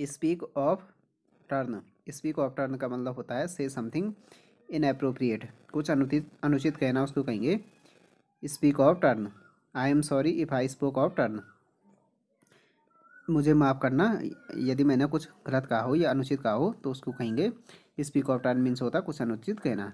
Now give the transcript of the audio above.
speak of turn speak of turn का मतलब होता है से समथिंग इनअप्रोप्रिएट कुछ अनुचित अनुचित कहना उसको कहेंगे speak of turn I am sorry if I spoke of turn मुझे माफ़ करना यदि मैंने कुछ गलत कहा हो या अनुचित कहा हो तो उसको कहेंगे स्पीक ऑफ टर्न मीन्स होता कुछ अनुचित कहना